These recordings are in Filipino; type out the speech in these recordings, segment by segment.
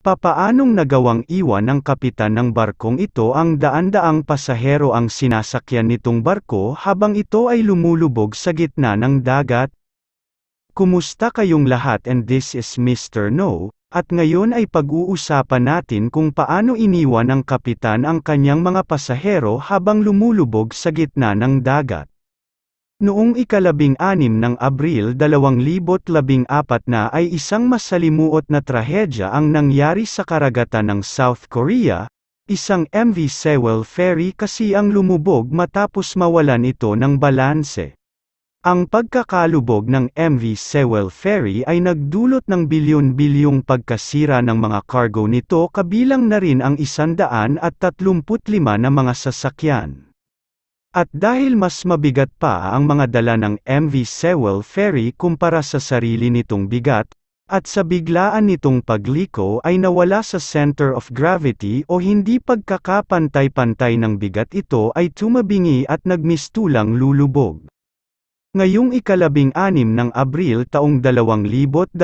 Papaanong nagawang iwan ng kapitan ng barkong ito ang daan-daang pasahero ang sinasakyan nitong barko habang ito ay lumulubog sa gitna ng dagat? Kumusta kayong lahat and this is Mr. No, at ngayon ay pag-uusapan natin kung paano iniwan ng kapitan ang kanyang mga pasahero habang lumulubog sa gitna ng dagat. Noong ikalabing-anim ng Abril 2014 na ay isang masalimuot na trahedya ang nangyari sa karagatan ng South Korea, isang MV Sewell Ferry kasi ang lumubog matapos mawalan ito ng balanse. Ang pagkakalubog ng MV Sewell Ferry ay nagdulot ng bilyon-bilyong pagkasira ng mga cargo nito kabilang na rin ang 135 na mga sasakyan. At dahil mas mabigat pa ang mga dala ng MV Sewell Ferry kumpara sa sarili nitong bigat, at sa biglaan nitong pagliko ay nawala sa center of gravity o hindi pagkakapantay-pantay ng bigat ito ay tumabingi at nagmistulang lulubog. Ngayong ikalabing anim ng Abril taong 2020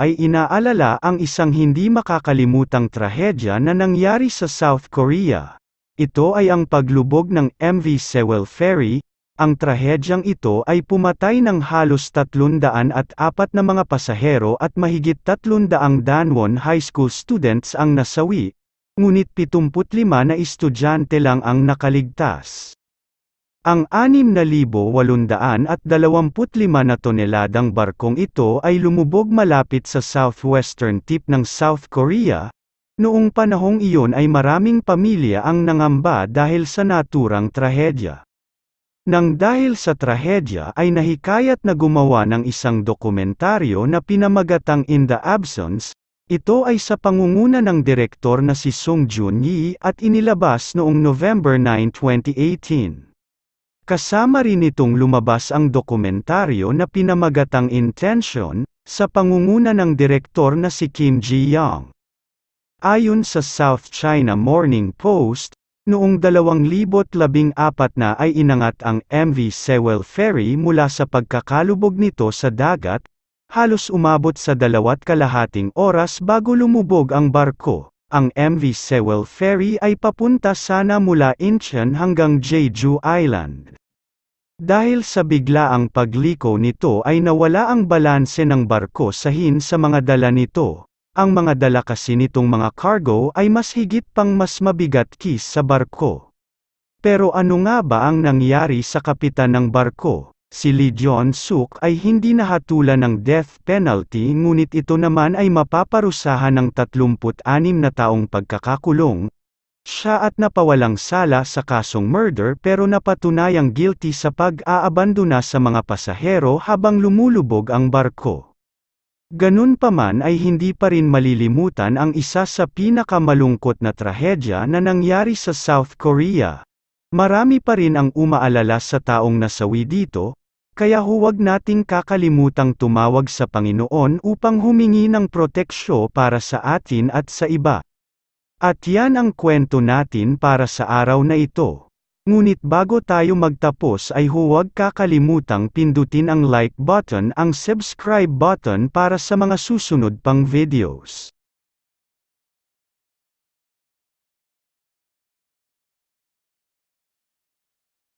ay inaalala ang isang hindi makakalimutang trahedya na nangyari sa South Korea. Ito ay ang paglubog ng MV Sewell Ferry, ang trahedyang ito ay pumatay ng halos 300 at apat na mga pasahero at mahigit 300 Danwon High School students ang nasawi, ngunit 75 na estudyante lang ang nakaligtas. Ang 6,825 na toneladang barkong ito ay lumubog malapit sa southwestern tip ng South Korea, Noong panahong iyon ay maraming pamilya ang nangamba dahil sa naturang trahedya. Nang dahil sa trahedya ay nahikayat na gumawa ng isang dokumentaryo na pinamagatang In the Absence, ito ay sa pangunguna ng direktor na si Sung Jun Yi at inilabas noong November 9, 2018. Kasama rin itong lumabas ang dokumentaryo na pinamagatang Intention, sa pangunguna ng direktor na si Kim Ji-young. Ayon sa South China Morning Post, Noong 2014 na ay inangat ang MV Sewell Ferry mula sa pagkakalubog nito sa dagat, halos umabot sa dalawat kalahating oras bago lumubog ang barko. Ang MV Sewell Ferry ay papunta sana mula Incheon hanggang Jeju Island. Dahil sa biglaang pagliko nito ay nawala ang balanse ng barko sa hin sa mga dala nito ang mga dala kasi nitong mga cargo ay mas higit pang mas mabigat kis sa barko. Pero ano nga ba ang nangyari sa kapitan ng barko? Si Lee John Suk ay hindi nahatulan ng death penalty ngunit ito naman ay mapaparusahan ng 36 na taong pagkakakulong. Siya at napawalang sala sa kasong murder pero napatunayang guilty sa pag-aabandona sa mga pasahero habang lumulubog ang barko. Ganun pa man ay hindi pa rin malilimutan ang isa sa pinakamalungkot na trahedya na nangyari sa South Korea. Marami pa rin ang umaalala sa taong nasawi dito, kaya huwag nating kakalimutang tumawag sa Panginoon upang humingi ng proteksyo para sa atin at sa iba. At yan ang kwento natin para sa araw na ito. Ngunit bago tayo magtapos ay huwag kakalimutang pindutin ang like button ang subscribe button para sa mga susunod pang videos.